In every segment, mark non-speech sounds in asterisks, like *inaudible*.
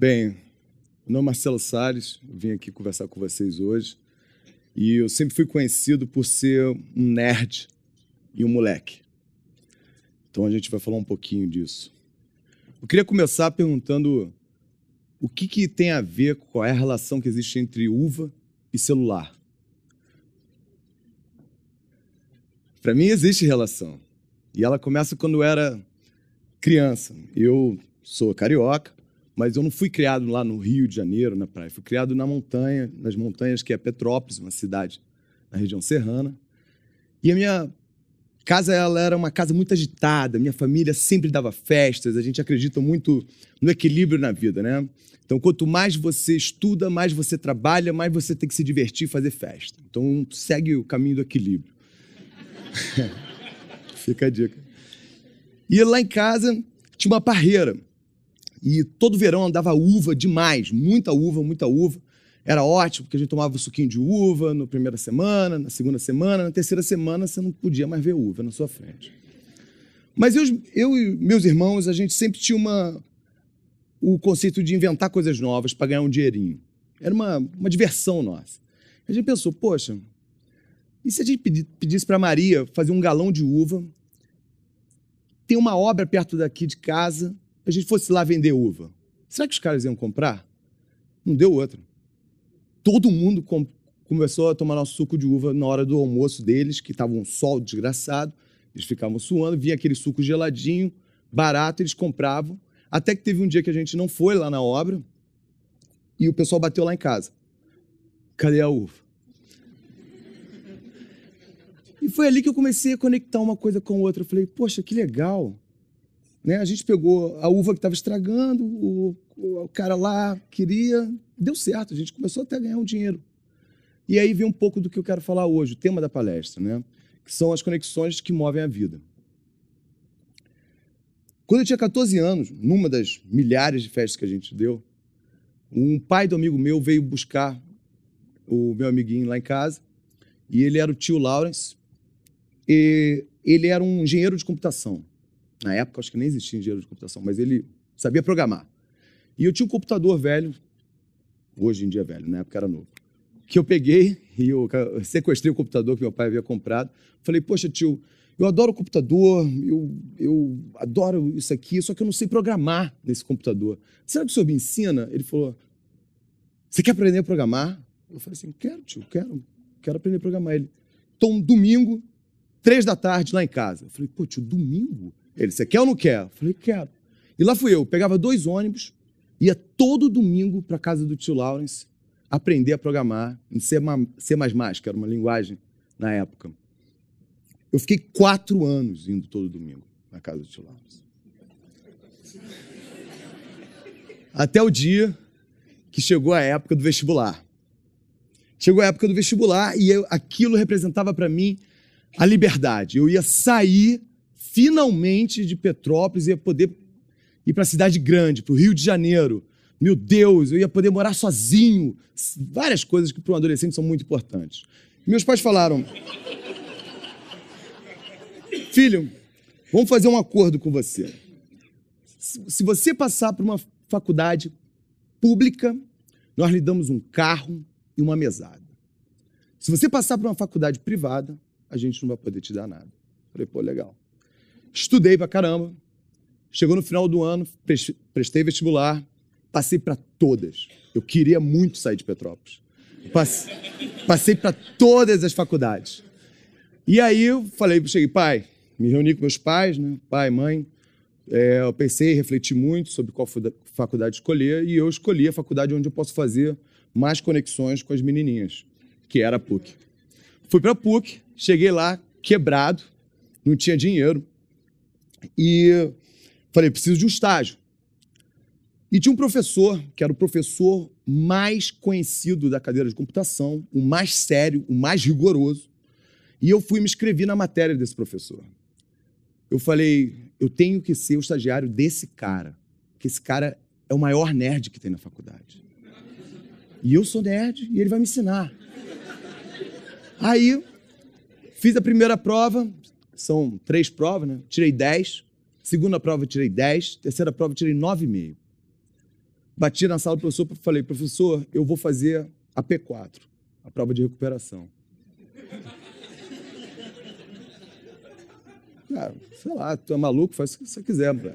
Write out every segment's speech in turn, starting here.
Bem, meu nome é Marcelo Salles, vim aqui conversar com vocês hoje. E eu sempre fui conhecido por ser um nerd e um moleque. Então a gente vai falar um pouquinho disso. Eu queria começar perguntando o que, que tem a ver, qual é a relação que existe entre uva e celular. Para mim existe relação. E ela começa quando eu era criança. Eu sou carioca, mas eu não fui criado lá no Rio de Janeiro, na praia. Fui criado na montanha, nas montanhas que é Petrópolis, uma cidade na região serrana. E a minha casa ela era uma casa muito agitada. Minha família sempre dava festas. A gente acredita muito no equilíbrio na vida, né? Então, quanto mais você estuda, mais você trabalha, mais você tem que se divertir e fazer festa. Então, segue o caminho do equilíbrio. *laughs* Fica a dica. E lá em casa tinha uma parreira. E todo verão andava uva demais, muita uva, muita uva. Era ótimo, porque a gente tomava suquinho de uva na primeira semana, na segunda semana, na terceira semana você não podia mais ver uva na sua frente. Mas eu, eu e meus irmãos, a gente sempre tinha uma, o conceito de inventar coisas novas para ganhar um dinheirinho. Era uma, uma diversão nossa. A gente pensou, poxa, e se a gente pedisse para Maria fazer um galão de uva? Tem uma obra perto daqui de casa a gente fosse lá vender uva, será que os caras iam comprar? Não deu outra. Todo mundo com, começou a tomar nosso suco de uva na hora do almoço deles, que estava um sol desgraçado, eles ficavam suando, vinha aquele suco geladinho, barato, eles compravam. Até que teve um dia que a gente não foi lá na obra e o pessoal bateu lá em casa. Cadê a uva? E foi ali que eu comecei a conectar uma coisa com outra. Eu falei, poxa, que legal. Né? A gente pegou a uva que estava estragando, o, o, cara lá queria, deu certo, a gente começou até a ganhar um dinheiro. E aí vem um pouco do que eu quero falar hoje, o tema da palestra, né? que são as conexões que movem a vida. Quando eu tinha 14 anos, numa das milhares de festas que a gente deu, um pai do amigo meu veio buscar o meu amiguinho lá em casa, e ele era o tio Lawrence, e ele era um engenheiro de computação. Na época, acho que nem existia engenheiro de computação, mas ele sabia programar. E eu tinha um computador velho, hoje em dia é velho, na né, época era novo, que eu peguei e eu sequestrei o computador que meu pai havia comprado. Falei, poxa, tio, eu adoro computador, eu, eu adoro isso aqui, só que eu não sei programar nesse computador. Será que o senhor me ensina? Ele falou, você quer aprender a programar? Eu falei assim, quero, tio, quero, quero aprender a programar. Ele, então, um domingo, três da tarde, lá em casa. Eu falei, pô, tio, domingo? Ele disse: Quer ou não quer? Eu falei: Quero. E lá fui eu. Pegava dois ônibus, ia todo domingo para casa do tio Lawrence aprender a programar em C, C, que era uma linguagem na época. Eu fiquei quatro anos indo todo domingo na casa do tio Lawrence. Até o dia que chegou a época do vestibular. Chegou a época do vestibular e eu, aquilo representava para mim a liberdade. Eu ia sair finalmente de Petrópolis, eu ia poder ir para a cidade grande, para o Rio de Janeiro. Meu Deus, eu ia poder morar sozinho. Várias coisas que para um adolescente são muito importantes. E meus pais falaram: Filho, vamos fazer um acordo com você. Se você passar por uma faculdade pública, nós lhe damos um carro e uma mesada. Se você passar por uma faculdade privada, a gente não vai poder te dar nada. falei, pô, legal. Estudei pra caramba. Chegou no final do ano, prestei vestibular, passei para todas. Eu queria muito sair de Petrópolis. Passei, passei para todas as faculdades. E aí eu falei, cheguei, pai, me reuni com meus pais, né? pai, mãe. É, eu pensei, refleti muito sobre qual faculdade escolher e eu escolhi a faculdade onde eu posso fazer mais conexões com as menininhas, que era a PUC. Fui para a PUC, cheguei lá quebrado, não tinha dinheiro, e falei, preciso de um estágio. E tinha um professor, que era o professor mais conhecido da cadeira de computação, o mais sério, o mais rigoroso. E eu fui me inscrever na matéria desse professor. Eu falei, eu tenho que ser o estagiário desse cara, que esse cara é o maior nerd que tem na faculdade. E eu sou nerd e ele vai me ensinar. Aí fiz a primeira prova, são três provas, né? Tirei 10. Segunda prova, tirei 10. Terceira prova, tirei 9,5. Bati na sala do professor e falei, professor, eu vou fazer a P4, a prova de recuperação. Cara, sei lá, tu é maluco, faz o que você quiser. Falei,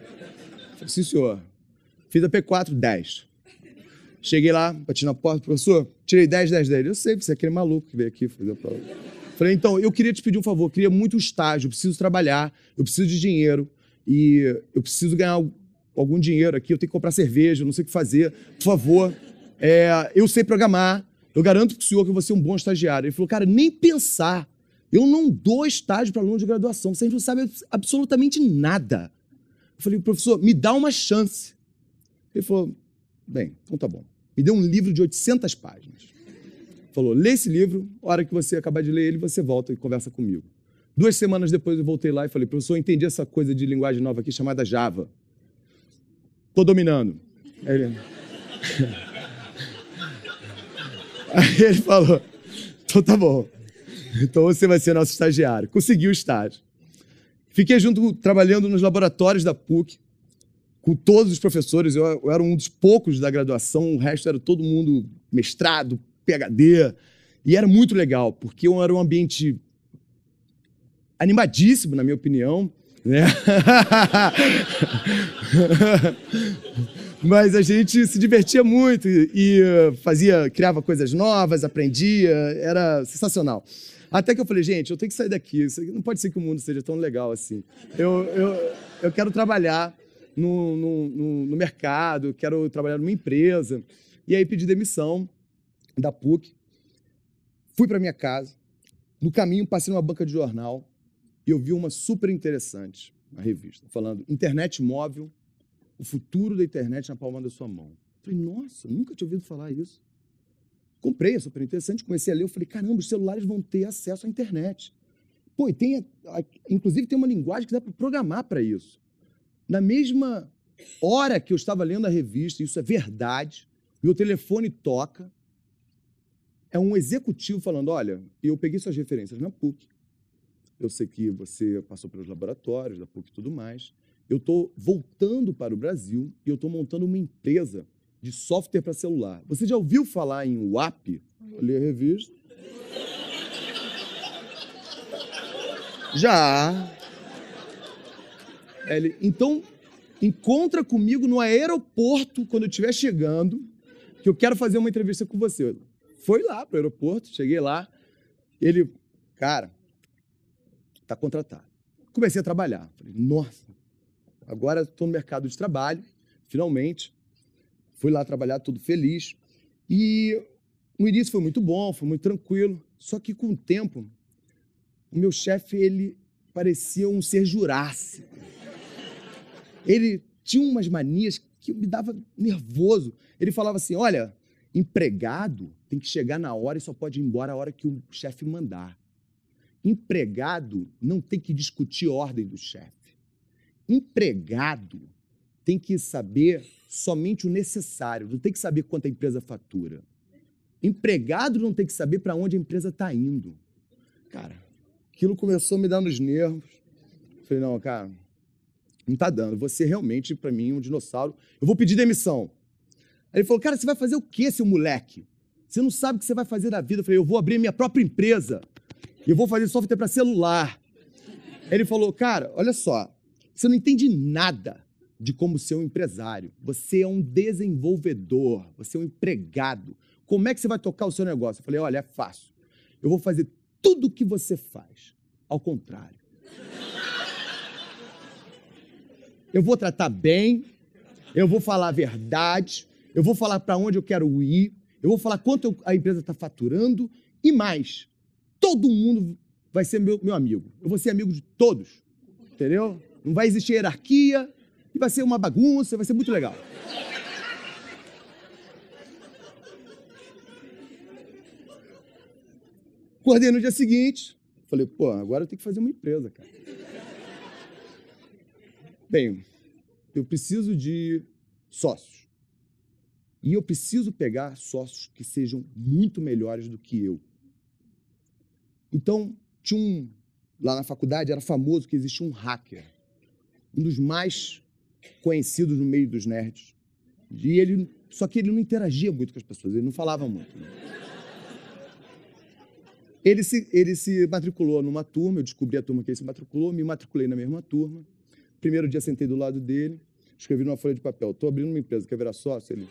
sim, senhor. Fiz a P4, 10. Cheguei lá, bati na porta, professor, tirei 10, 10, 10. Eu sei, você é aquele maluco que veio aqui fazer a prova. Falei, então, eu queria te pedir um favor, queria muito estágio, eu preciso trabalhar, eu preciso de dinheiro e eu preciso ganhar algum dinheiro aqui, eu tenho que comprar cerveja, eu não sei o que fazer. Por favor, é, eu sei programar, eu garanto pro senhor que eu vou ser um bom estagiário. Ele falou, cara, nem pensar. Eu não dou estágio para aluno de graduação, Você não sabe absolutamente nada. Eu falei, professor, me dá uma chance. Ele falou, bem, então tá bom. Me deu um livro de 800 páginas falou: lê esse livro, a hora que você acabar de ler ele, você volta e conversa comigo. Duas semanas depois eu voltei lá e falei: professor, eu entendi essa coisa de linguagem nova aqui chamada Java. Tô dominando. Aí ele, *laughs* Aí ele falou: então tá bom. Então você vai ser nosso estagiário. Consegui o estágio. Fiquei junto trabalhando nos laboratórios da PUC com todos os professores. Eu, eu era um dos poucos da graduação, o resto era todo mundo mestrado, PHD. E era muito legal, porque era um ambiente animadíssimo, na minha opinião. Né? *laughs* Mas a gente se divertia muito e, uh, fazia, criava coisas novas, aprendia, era sensacional. Até que eu falei, gente, eu tenho que sair daqui. Não pode ser que o mundo seja tão legal assim. Eu, eu, eu quero trabalhar no, no, no mercado, quero trabalhar numa empresa. E aí pedi demissão da PUC, fui para minha casa. No caminho, passei numa banca de jornal e eu vi uma super interessante, uma revista, falando internet móvel, o futuro da internet na palma da sua mão. falei, nossa, nunca tinha ouvido falar isso. Comprei, é super interessante, comecei a ler, eu falei, caramba, os celulares vão ter acesso à internet. Pô, e tem, inclusive tem uma linguagem que dá para programar para isso. Na mesma hora que eu estava lendo a revista, isso é verdade, meu telefone toca, é um executivo falando: olha, eu peguei suas referências na PUC, eu sei que você passou pelos laboratórios da PUC e tudo mais, eu estou voltando para o Brasil e eu estou montando uma empresa de software para celular. Você já ouviu falar em WAP? Eu li a revista. Já. Ele, então, encontra comigo no aeroporto quando eu estiver chegando, que eu quero fazer uma entrevista com você foi lá para o aeroporto, cheguei lá, ele, cara, tá contratado. Comecei a trabalhar. Falei, nossa, agora estou no mercado de trabalho, finalmente. Fui lá trabalhar, todo feliz. E no início foi muito bom, foi muito tranquilo. Só que com o tempo, o meu chefe, ele parecia um ser jurássico. Ele tinha umas manias que me dava nervoso. Ele falava assim: olha, empregado tem que chegar na hora e só pode ir embora a hora que o chefe mandar. Empregado não tem que discutir ordem do chefe. Empregado tem que saber somente o necessário, não tem que saber quanto a empresa fatura. Empregado não tem que saber para onde a empresa está indo. Cara, aquilo começou a me dar nos nervos. Falei, não, cara, não está dando. Você realmente, para mim, é um dinossauro. Eu vou pedir demissão. Aí ele falou, cara, você vai fazer o quê, seu moleque? Você não sabe o que você vai fazer da vida. Eu falei, eu vou abrir minha própria empresa. Eu vou fazer software para celular. Ele falou, cara, olha só, você não entende nada de como ser um empresário. Você é um desenvolvedor, você é um empregado. Como é que você vai tocar o seu negócio? Eu falei, olha, é fácil. Eu vou fazer tudo o que você faz, ao contrário. Eu vou tratar bem, eu vou falar a verdade, eu vou falar para onde eu quero ir, eu vou falar quanto a empresa está faturando e mais. Todo mundo vai ser meu, meu amigo. Eu vou ser amigo de todos. Entendeu? Não vai existir hierarquia e vai ser uma bagunça, vai ser muito legal. Acordei no dia seguinte, falei, pô, agora eu tenho que fazer uma empresa, cara. Bem, eu preciso de sócios. E eu preciso pegar sócios que sejam muito melhores do que eu. Então, tinha um. Lá na faculdade era famoso que existia um hacker, um dos mais conhecidos no meio dos nerds. E ele, só que ele não interagia muito com as pessoas, ele não falava muito. Né? Ele se, ele se matriculou numa turma, eu descobri a turma que ele se matriculou, me matriculei na mesma turma. Primeiro dia sentei do lado dele, escrevi numa folha de papel: estou abrindo uma empresa, quer virar sócio? Ele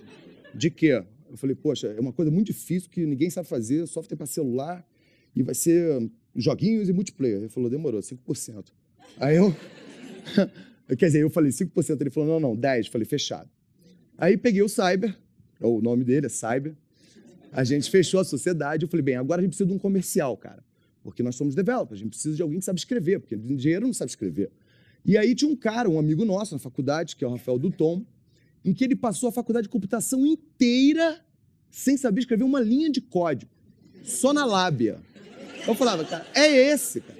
de quê? Eu falei, poxa, é uma coisa muito difícil que ninguém sabe fazer, software para celular, e vai ser joguinhos e multiplayer. Ele falou, demorou, 5%. Aí eu. *laughs* Quer dizer, eu falei 5%, ele falou, não, não, 10%. Eu falei, fechado. Aí peguei o Cyber, é o nome dele é Cyber. A gente fechou a sociedade. Eu falei, bem, agora a gente precisa de um comercial, cara. Porque nós somos developers, a gente precisa de alguém que sabe escrever, porque dinheiro não sabe escrever. E aí tinha um cara, um amigo nosso na faculdade, que é o Rafael Dutom, em que ele passou a faculdade de computação inteira sem saber escrever uma linha de código, só na lábia. Eu falava, cara, é esse, cara.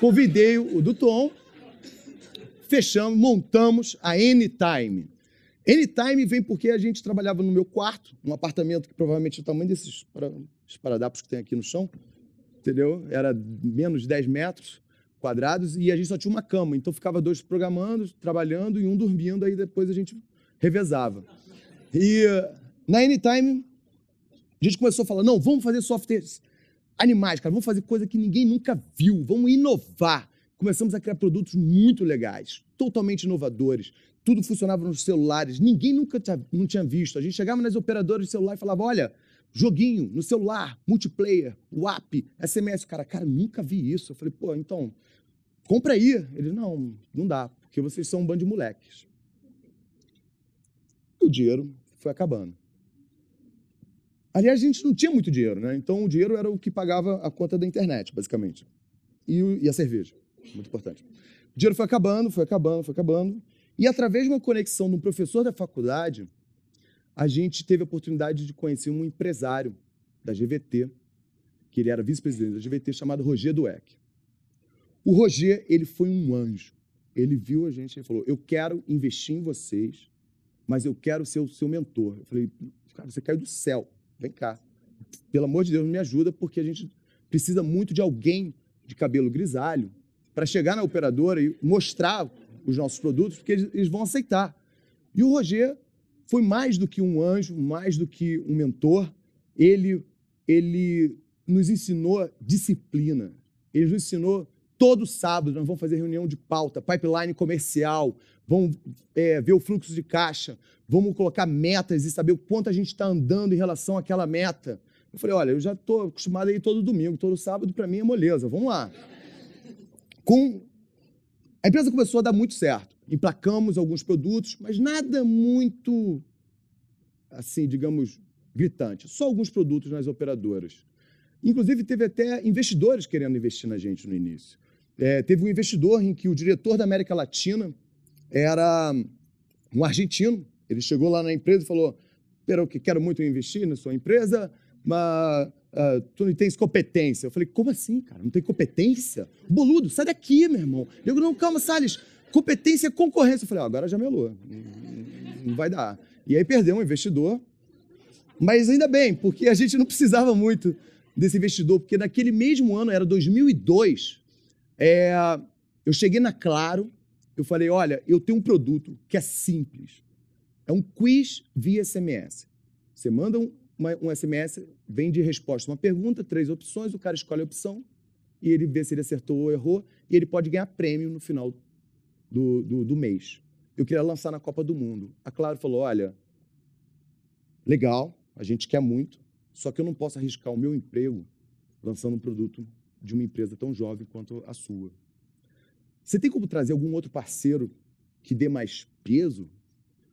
Convidei o do Tom, fechamos, montamos a Anytime. Anytime vem porque a gente trabalhava no meu quarto, num apartamento que provavelmente é o tamanho desses esparadrapos que tem aqui no chão, entendeu? Era menos 10 metros quadrados e a gente só tinha uma cama, então ficava dois programando, trabalhando e um dormindo, aí depois a gente revezava. E eh, na Anytime, a gente começou a falar: não, vamos fazer softwares animais, cara, vamos fazer coisa que ninguém nunca viu, vamos inovar. Começamos a criar produtos muito legais, totalmente inovadores. Tudo funcionava nos celulares, ninguém nunca tinha, não tinha visto. A gente chegava nas operadoras de celular e falava: olha, joguinho no celular, multiplayer, o app SMS. Cara, cara, nunca vi isso. Eu falei, pô, então, compra aí. Ele, não, não dá, porque vocês são um bando de moleques. E o dinheiro foi acabando. Aliás, a gente não tinha muito dinheiro, né? Então, o dinheiro era o que pagava a conta da internet, basicamente. E, e a cerveja, muito importante. O dinheiro foi acabando, foi acabando, foi acabando. E através de uma conexão de um professor da faculdade, a gente teve a oportunidade de conhecer um empresário da GVT, que ele era vice-presidente da GVT, chamado Roger Dueck. O Roger, ele foi um anjo. Ele viu a gente e falou: Eu quero investir em vocês, mas eu quero ser o seu mentor. Eu falei: Cara, você caiu do céu, vem cá. Pelo amor de Deus, me ajuda, porque a gente precisa muito de alguém de cabelo grisalho para chegar na operadora e mostrar os nossos produtos, porque eles, vão aceitar. E o Roger foi mais do que um anjo, mais do que um mentor. Ele, ele nos ensinou disciplina. Ele nos ensinou todo sábado, nós vamos fazer reunião de pauta, pipeline comercial, vamos é, ver o fluxo de caixa, vamos colocar metas e saber o quanto a gente está andando em relação àquela meta. Eu falei, olha, eu já estou acostumado a ir todo domingo, todo sábado, para mim é moleza, vamos lá. Com... A empresa começou a dar muito certo emplacamos alguns produtos, mas nada muito, assim, digamos, gritante. Só alguns produtos nas operadoras. Inclusive, teve até investidores querendo investir na gente no início. É, teve um investidor em que o diretor da América Latina era um argentino. Ele chegou lá na empresa e falou: Pera, que quero muito investir na sua empresa, mas uh, ah, tu não tens competência. Eu falei: Como assim, cara? Não tem competência? Boludo, sai daqui, meu irmão. Eu não, calma, Salles Competência, concorrência. Eu falei, agora já melou. Não vai dar. E aí perdeu um investidor. Mas ainda bem, porque a gente não precisava muito desse investidor, porque naquele mesmo ano, era 2002, é, eu cheguei na Claro, eu falei, olha, eu tenho um produto que é simples. É um quiz via SMS. Você manda um, uma, um SMS, vem de resposta uma pergunta, três opções, o cara escolhe a opção e ele vê se ele acertou ou errou, e ele pode ganhar prêmio no final do, do, do mês. Eu queria lançar na Copa do Mundo. A Claro falou: olha, legal, a gente quer muito, só que eu não posso arriscar o meu emprego lançando um produto de uma empresa tão jovem quanto a sua. Você tem como trazer algum outro parceiro que dê mais peso?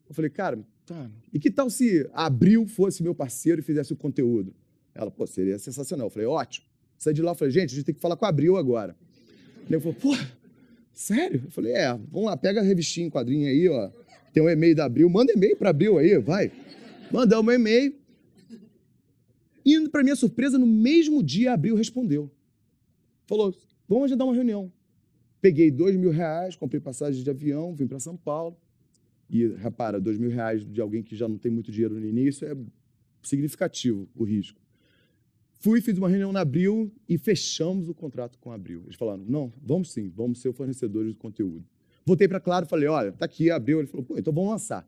Eu falei, cara, tá. e que tal se Abril fosse meu parceiro e fizesse o conteúdo? Ela, pô, seria sensacional. Eu falei, ótimo. Saí de lá, falei, gente, a gente tem que falar com a Abril agora. Ele falou, pô, Sério? Eu falei, é, vamos lá, pega a revistinha, em quadrinho aí, ó. Tem um e-mail da Abril, manda e-mail para Abril aí, vai. Mandamos um e-mail. E, para minha surpresa, no mesmo dia, Abril respondeu. Falou, vamos agendar uma reunião. Peguei dois mil reais, comprei passagem de avião, vim para São Paulo. E, repara, dois mil reais de alguém que já não tem muito dinheiro no início é significativo o risco. Fui, fiz uma reunião na Abril e fechamos o contrato com a Abril. Eles falaram, não, vamos sim, vamos ser fornecedores de conteúdo. Voltei para Claro e falei, olha, tá aqui, Abril. Ele falou, pô, então vamos lançar.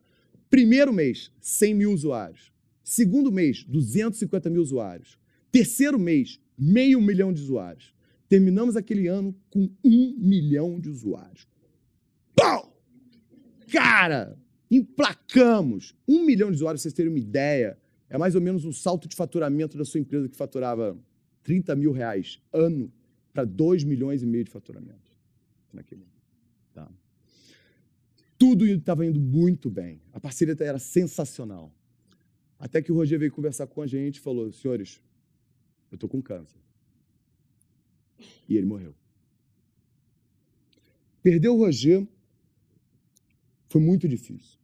Primeiro mês, 100 mil usuários. Segundo mês, 250 mil usuários. Terceiro mês, meio milhão de usuários. Terminamos aquele ano com um milhão de usuários. Pau! Cara, emplacamos um milhão de usuários, pra vocês terem uma ideia é mais ou menos um salto de faturamento da sua empresa que faturava 30 mil reais ano para 2 milhões e meio de faturamento naquele ano. Tá. Tudo estava indo muito bem. A parceria era sensacional. Até que o Roger veio conversar com a gente e falou: senhores, eu estou com câncer. E ele morreu. Perder o Roger foi muito difícil.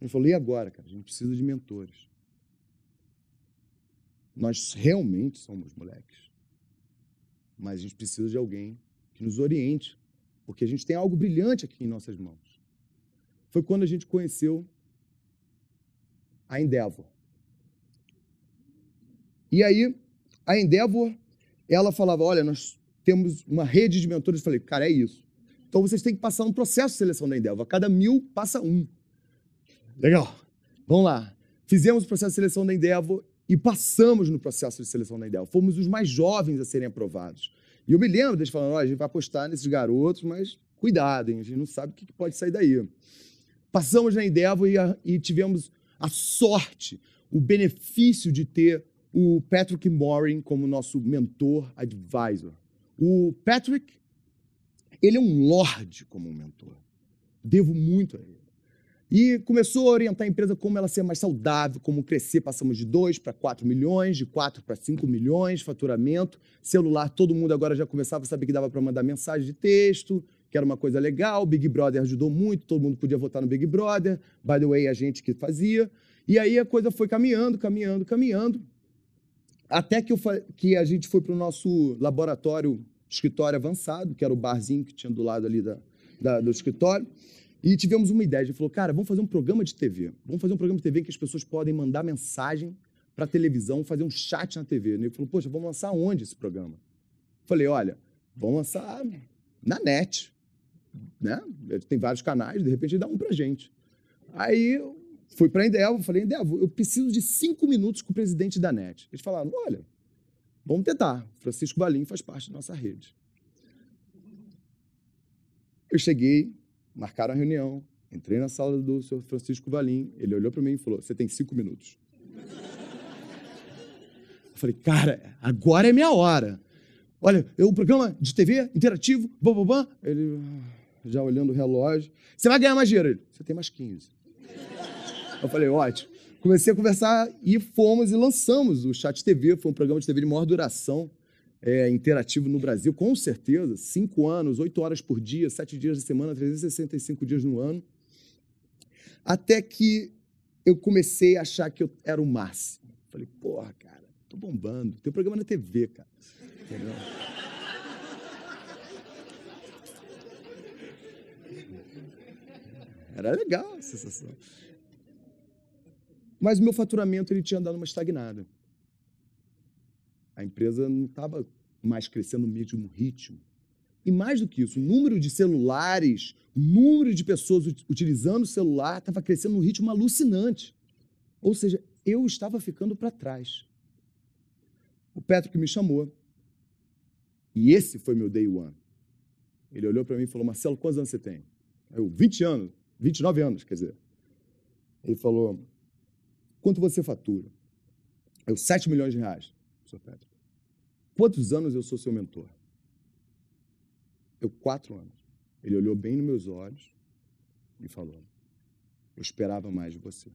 Ele falou: e agora, cara? A gente precisa de mentores. Nós realmente somos moleques. Mas a gente precisa de alguém que nos oriente, porque a gente tem algo brilhante aqui em nossas mãos. Foi quando a gente conheceu a Endeavor. E aí, a Endeavor, ela falava: olha, nós temos uma rede de mentores. Eu falei, cara, é isso. Então vocês têm que passar um processo de seleção da Endeavor. A cada mil, passa um. Legal. Vamos lá. Fizemos o processo de seleção da Endeavor e passamos no processo de seleção da Ideal. Fomos os mais jovens a serem aprovados. E eu me lembro deles falando: olha, a gente vai apostar nesses garotos, mas cuidado, hein? a gente não sabe o que pode sair daí. Passamos na Ideal e, a, e tivemos a sorte, o benefício de ter o Patrick Morin como nosso mentor, advisor. O Patrick, ele é um lorde como mentor. Devo muito a ele. E começou a orientar a empresa como ela ser mais saudável, como crescer. Passamos de 2 para 4 milhões, de 4 para 5 milhões de faturamento. Celular, todo mundo agora já começava a saber que dava para mandar mensagem de texto, que era uma coisa legal. Big Brother ajudou muito, todo mundo podia votar no Big Brother. By the way, a gente que fazia. E aí a coisa foi caminhando, caminhando, caminhando. Até que, eu, que a gente foi para o nosso laboratório, escritório avançado, que era o barzinho que tinha do lado ali da, da do escritório. E tivemos uma ideia, a gente falou, cara, vamos fazer um programa de TV. Vamos fazer um programa de TV em que as pessoas podem mandar mensagem para a televisão, fazer um chat na TV. Ele falou, poxa, vamos lançar onde esse programa? Falei, olha, vamos lançar na net. Né? Tem vários canais, de repente dá um para gente. Aí eu fui para a Endeavor, falei, Endeavor, eu preciso de cinco minutos com o presidente da NET. Eles falaram, olha, vamos tentar. Francisco Valim faz parte da nossa rede. Eu cheguei, Marcaram a reunião, entrei na sala do senhor Francisco Valim, ele olhou para mim e falou: Você tem cinco minutos. Eu falei, cara, agora é minha hora. Olha, é um programa de TV, interativo, bambambam. Ele, já olhando o relógio, você vai ganhar mais dinheiro. Ele, você tem mais 15. Eu falei, ótimo. Comecei a conversar e fomos e lançamos o Chat TV, foi um programa de TV de maior duração é, interativo no Brasil, com certeza, cinco anos, oito horas por dia, sete dias de semana, 365 dias no ano, até que eu comecei a achar que eu era o máximo. Falei, porra, cara, tô bombando, tem programa na TV, cara. Entendeu? Era legal a sensação. Mas o meu faturamento ele tinha dado uma estagnada. A empresa não estava mais crescendo no mesmo ritmo. E mais do que isso, o número de celulares, o número de pessoas utilizando o celular estava crescendo num ritmo alucinante. Ou seja, eu estava ficando para trás. O Petro que me chamou, e esse foi meu day one. Ele olhou para mim e falou: Marcelo, quantos anos você tem? Eu, 20 anos, 29 anos, quer dizer. Ele falou: quanto você fatura? Eu, 7 milhões de reais. Sr. Pedro. Quantos anos eu sou seu mentor? Eu, quatro anos. Ele olhou bem nos meus olhos e falou: Eu esperava mais de você.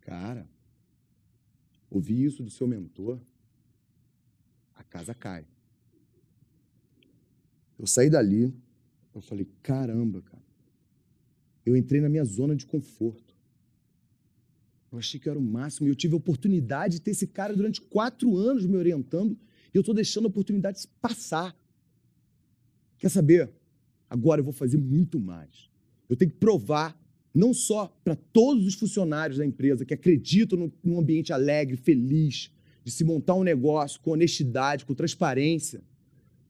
Cara, ouvi isso do seu mentor, a casa cai. Eu saí dali, eu falei: Caramba, cara. Eu entrei na minha zona de conforto. Eu achei que eu era o máximo. E eu tive a oportunidade de ter esse cara durante quatro anos me orientando. E eu estou deixando a oportunidade passar. Quer saber? Agora eu vou fazer muito mais. Eu tenho que provar, não só para todos os funcionários da empresa que acreditam no, num ambiente alegre, feliz, de se montar um negócio com honestidade, com transparência,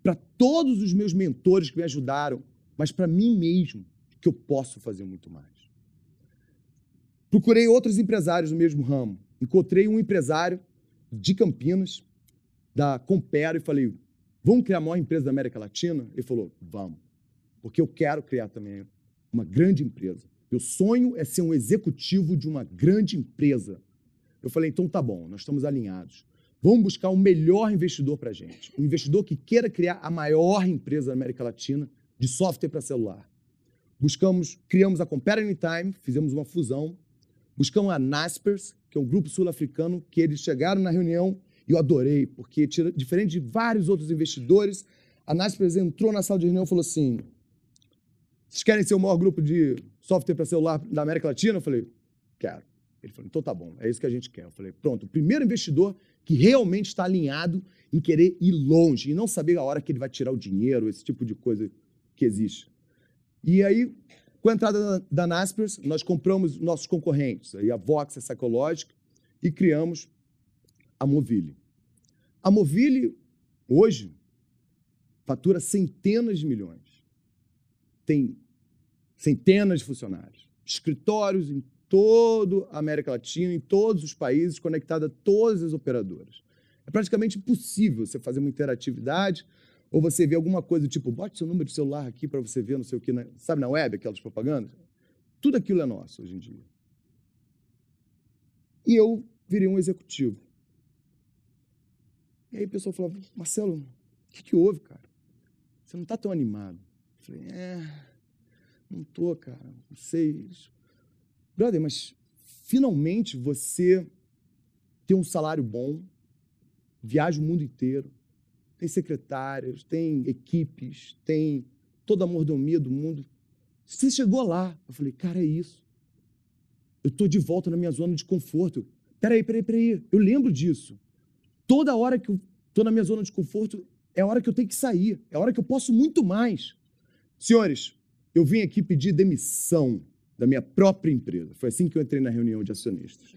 para todos os meus mentores que me ajudaram, mas para mim mesmo, que eu posso fazer muito mais. Procurei outros empresários no mesmo ramo. Encontrei um empresário de Campinas, da Compero, e falei: Vamos criar a maior empresa da América Latina? Ele falou: Vamos, porque eu quero criar também uma grande empresa. Meu sonho é ser um executivo de uma grande empresa. Eu falei: Então tá bom, nós estamos alinhados. Vamos buscar o um melhor investidor para a gente. Um investidor que queira criar a maior empresa da América Latina de software para celular. Buscamos, criamos a Compare Anytime, fizemos uma fusão Buscamos a NASPERS, que é um grupo sul-africano, que eles chegaram na reunião e eu adorei, porque, diferente de vários outros investidores, a NASPERS entrou na sala de reunião e falou assim: vocês querem ser o maior grupo de software para celular da América Latina? Eu falei: quero. Ele falou: então tá bom, é isso que a gente quer. Eu falei: pronto, o primeiro investidor que realmente está alinhado em querer ir longe e não saber a hora que ele vai tirar o dinheiro, esse tipo de coisa que existe. E aí com a entrada da, Naspers, nós compramos nossos concorrentes, a Vox, a Sacologic, e criamos a Movile. A Movile, hoje, fatura centenas de milhões. Tem centenas de funcionários, escritórios em toda a América Latina, em todos os países, conectada a todas as operadoras. É praticamente impossível você fazer uma interatividade ou você vê alguma coisa tipo, bote seu número de celular aqui para você ver, não sei o que, sabe, na web, aquelas propagandas? Tudo aquilo é nosso hoje em dia. E eu virei um executivo. E aí o pessoal falava, Marcelo, o que, que houve, cara? Você não está tão animado. Eu falei, é, não tô, cara, não sei. Brother, mas finalmente você tem um salário bom, viaja o mundo inteiro, tem secretárias, tem equipes, tem toda a mordomia do mundo. Você chegou lá. Eu falei, cara, é isso. Eu estou de volta na minha zona de conforto. Peraí, peraí, peraí. Eu lembro disso. Toda hora que eu estou na minha zona de conforto, é a hora que eu tenho que sair. É a hora que eu posso muito mais. Senhores, eu vim aqui pedir demissão da minha própria empresa. Foi assim que eu entrei na reunião de acionistas.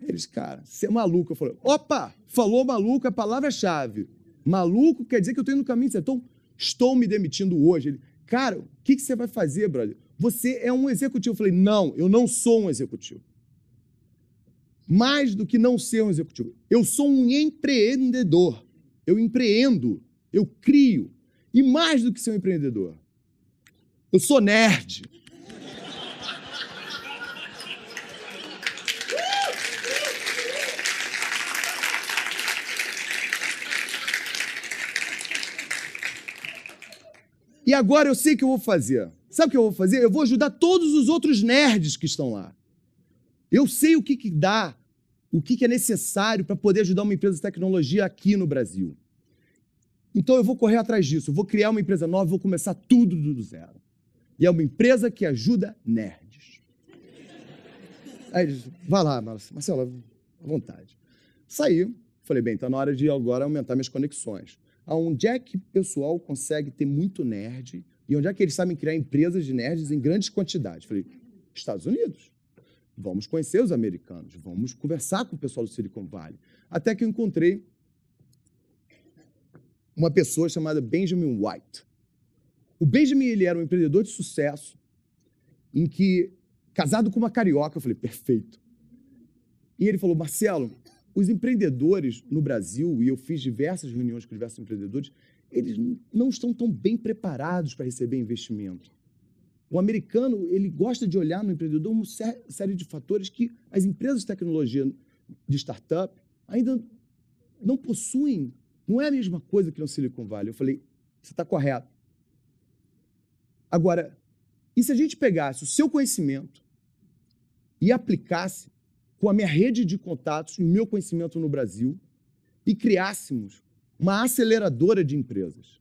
Eles, cara, você é maluco. Eu falei, opa, falou maluco, a é palavra-chave. Maluco quer dizer que eu estou indo no caminho certo. Então, estou me demitindo hoje. Ele, cara, o que, que você vai fazer, brother? Você é um executivo. Eu falei, não, eu não sou um executivo. Mais do que não ser um executivo, eu sou um empreendedor. Eu empreendo, eu crio. E mais do que ser um empreendedor, eu sou nerd. E agora eu sei o que eu vou fazer. Sabe o que eu vou fazer? Eu vou ajudar todos os outros nerds que estão lá. Eu sei o que, que dá, o que, que é necessário para poder ajudar uma empresa de tecnologia aqui no Brasil. Então eu vou correr atrás disso, eu vou criar uma empresa nova, vou começar tudo do zero. E é uma empresa que ajuda nerds. Aí disse, vai lá, Marcelo, à vontade. Saí, falei, bem, está na hora de agora aumentar minhas conexões onde é que o pessoal consegue ter muito nerd e onde é que eles sabem criar empresas de nerds em grandes quantidades. Falei, Estados Unidos. Vamos conhecer os americanos, vamos conversar com o pessoal do Silicon Valley. Até que eu encontrei uma pessoa chamada Benjamin White. O Benjamin ele era um empreendedor de sucesso, em que, casado com uma carioca, eu falei, perfeito. E ele falou, Marcelo, os empreendedores no Brasil, e eu fiz diversas reuniões com diversos empreendedores, eles não estão tão bem preparados para receber investimento. O americano, ele gosta de olhar no empreendedor uma série de fatores que as empresas de tecnologia de startup ainda não possuem. Não é a mesma coisa que no Silicon Valley. Eu falei, você está correto. Agora, e se a gente pegasse o seu conhecimento e aplicasse com a minha rede de contatos e o meu conhecimento no Brasil e criássemos uma aceleradora de empresas.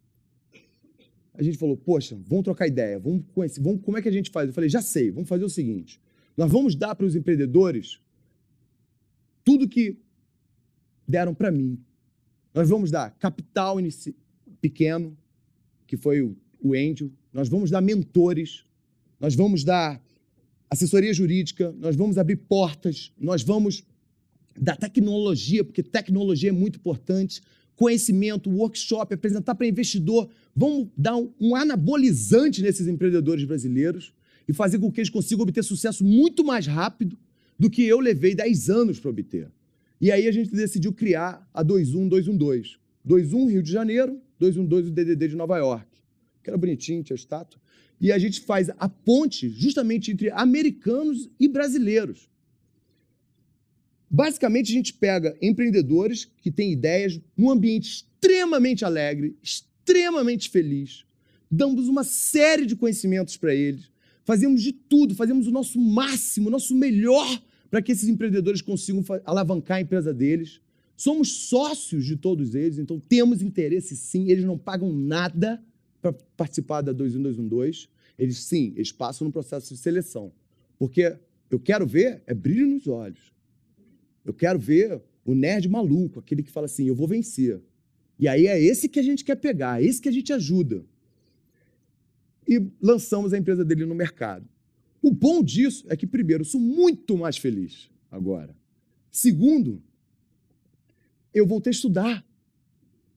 A gente falou, poxa, vamos trocar ideia, vamos conhecer, vamos, como é que a gente faz? Eu falei, já sei, vamos fazer o seguinte: nós vamos dar para os empreendedores tudo que deram para mim. Nós vamos dar capital pequeno, que foi o, o Angel, nós vamos dar mentores, nós vamos dar assessoria jurídica, nós vamos abrir portas, nós vamos da tecnologia, porque tecnologia é muito importante, conhecimento, workshop, apresentar para investidor, vamos dar um, um anabolizante nesses empreendedores brasileiros e fazer com que eles consigam obter sucesso muito mais rápido do que eu levei 10 anos para obter. E aí a gente decidiu criar a 21212. 21 Rio de Janeiro, 212 o DDD de Nova York. Que era bonitinho, tinha estátua. E a gente faz a ponte justamente entre americanos e brasileiros. Basicamente, a gente pega empreendedores que têm ideias num ambiente extremamente alegre, extremamente feliz, damos uma série de conhecimentos para eles, fazemos de tudo, fazemos o nosso máximo, o nosso melhor para que esses empreendedores consigam alavancar a empresa deles. Somos sócios de todos eles, então temos interesse sim, eles não pagam nada para participar da 21212, eles sim, eles passam no processo de seleção. Porque eu quero ver é brilho nos olhos. Eu quero ver o nerd maluco, aquele que fala assim, eu vou vencer. E aí é esse que a gente quer pegar, é esse que a gente ajuda. E lançamos a empresa dele no mercado. O bom disso é que, primeiro, eu sou muito mais feliz agora. Segundo, eu voltei a estudar.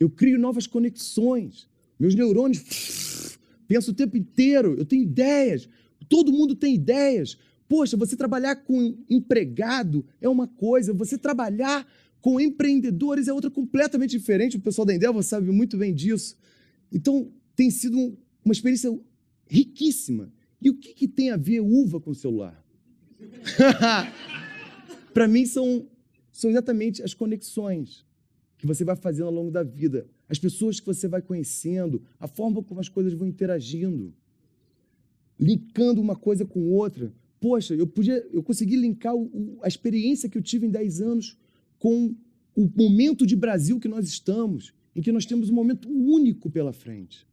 Eu crio novas conexões. Meus neurônios pensam o tempo inteiro, eu tenho ideias, todo mundo tem ideias. Poxa, você trabalhar com empregado é uma coisa, você trabalhar com empreendedores é outra completamente diferente. O pessoal da Endeavor sabe muito bem disso. Então, tem sido uma experiência riquíssima. E o que, que tem a ver uva com celular? *laughs* Para mim, são, são exatamente as conexões que você vai fazendo ao longo da vida as pessoas que você vai conhecendo, a forma como as coisas vão interagindo, linkando uma coisa com outra. Poxa, eu podia, eu consegui linkar o, o, a experiência que eu tive em 10 anos com o momento de Brasil que nós estamos, em que nós temos um momento único pela frente.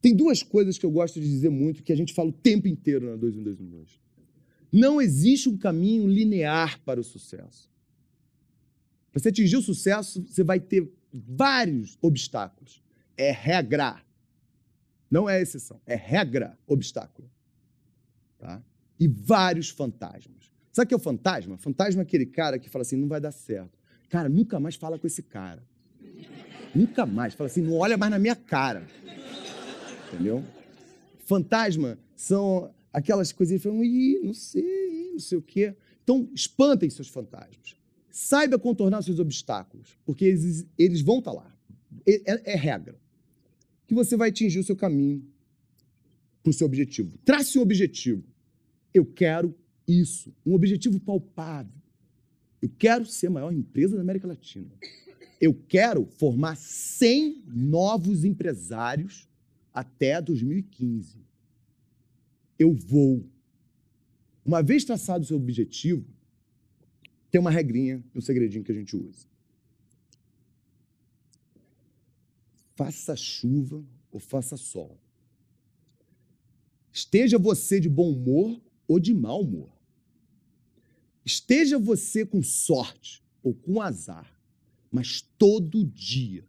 Tem duas coisas que eu gosto de dizer muito, que a gente fala o tempo inteiro na 2122. Não existe um caminho linear para o sucesso. Para você atingir o sucesso, você vai ter vários obstáculos. É regra. Não é exceção. É regra obstáculo. Tá? E vários fantasmas. Sabe o que é o fantasma? Fantasma é aquele cara que fala assim: não vai dar certo. Cara, nunca mais fala com esse cara. Nunca mais. Fala assim: não olha mais na minha cara. Entendeu? Fantasma são aquelas coisinhas que falam: ih, não sei, não sei o quê. Então, espantem seus fantasmas. Saiba contornar seus obstáculos, porque eles, eles vão estar tá lá. É, é regra. Que você vai atingir o seu caminho para o seu objetivo. Trace um objetivo. Eu quero isso. Um objetivo palpável. Eu quero ser a maior empresa da América Latina. Eu quero formar 100 novos empresários até 2015. Eu vou. Uma vez traçado o seu objetivo, tem uma regrinha, um segredinho que a gente usa. Faça chuva ou faça sol. Esteja você de bom humor ou de mau humor. Esteja você com sorte ou com azar, mas todo dia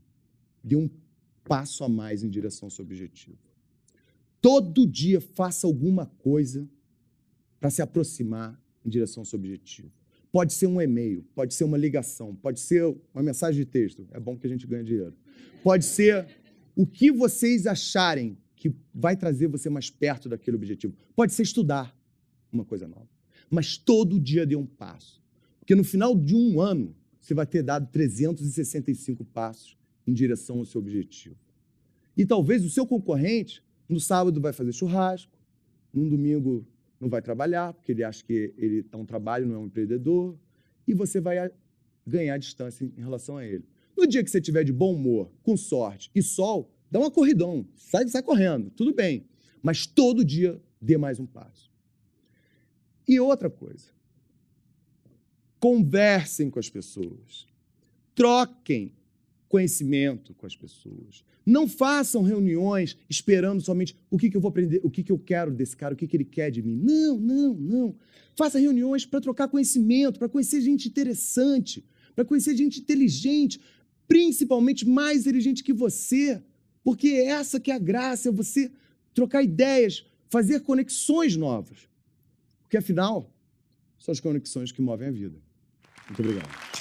dê um passo a mais em direção ao seu objetivo. Todo dia faça alguma coisa para se aproximar em direção ao seu objetivo. Pode ser um e-mail, pode ser uma ligação, pode ser uma mensagem de texto. É bom que a gente ganhe dinheiro. Pode ser o que vocês acharem que vai trazer você mais perto daquele objetivo. Pode ser estudar uma coisa nova. Mas todo dia dê um passo. Porque no final de um ano, você vai ter dado 365 passos em direção ao seu objetivo. E talvez o seu concorrente, no sábado, vai fazer churrasco, no domingo, não vai trabalhar, porque ele acha que ele é um trabalho, não é um empreendedor, e você vai ganhar distância em relação a ele. No dia que você tiver de bom humor, com sorte e sol, dá uma corridão, sai, sai correndo, tudo bem. Mas todo dia dê mais um passo. E outra coisa, conversem com as pessoas, troquem conhecimento com as pessoas. Não façam reuniões esperando somente o que, que eu vou aprender, o que, que eu quero desse cara, o que, que ele quer de mim. Não, não, não. Faça reuniões para trocar conhecimento, para conhecer gente interessante, para conhecer gente inteligente, principalmente mais inteligente que você. Porque é essa que é a graça, é você trocar ideias, fazer conexões novas. Porque, afinal, são as conexões que movem a vida. Muito obrigado.